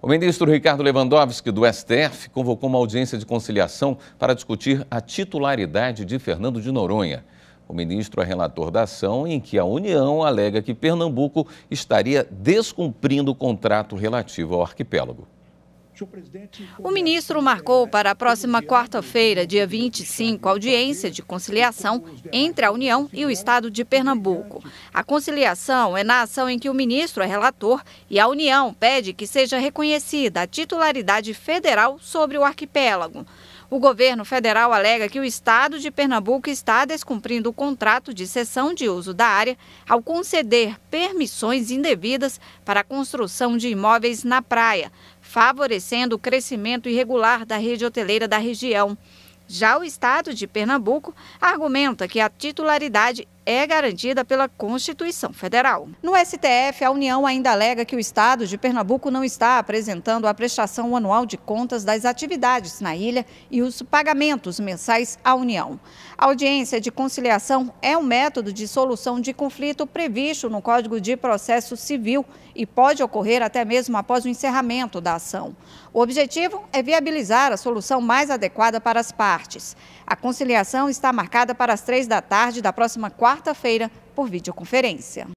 O ministro Ricardo Lewandowski, do STF, convocou uma audiência de conciliação para discutir a titularidade de Fernando de Noronha. O ministro é relator da ação em que a União alega que Pernambuco estaria descumprindo o contrato relativo ao arquipélago. O ministro marcou para a próxima quarta-feira, dia 25, audiência de conciliação entre a União e o Estado de Pernambuco. A conciliação é na ação em que o ministro é relator e a União pede que seja reconhecida a titularidade federal sobre o arquipélago. O governo federal alega que o estado de Pernambuco está descumprindo o contrato de cessão de uso da área ao conceder permissões indevidas para a construção de imóveis na praia, favorecendo o crescimento irregular da rede hoteleira da região. Já o estado de Pernambuco argumenta que a titularidade é garantida pela Constituição Federal. No STF, a União ainda alega que o Estado de Pernambuco não está apresentando a prestação anual de contas das atividades na ilha e os pagamentos mensais à União. A audiência de conciliação é um método de solução de conflito previsto no Código de Processo Civil e pode ocorrer até mesmo após o encerramento da ação. O objetivo é viabilizar a solução mais adequada para as partes. A conciliação está marcada para as três da tarde da próxima quarta quarta-feira por videoconferência.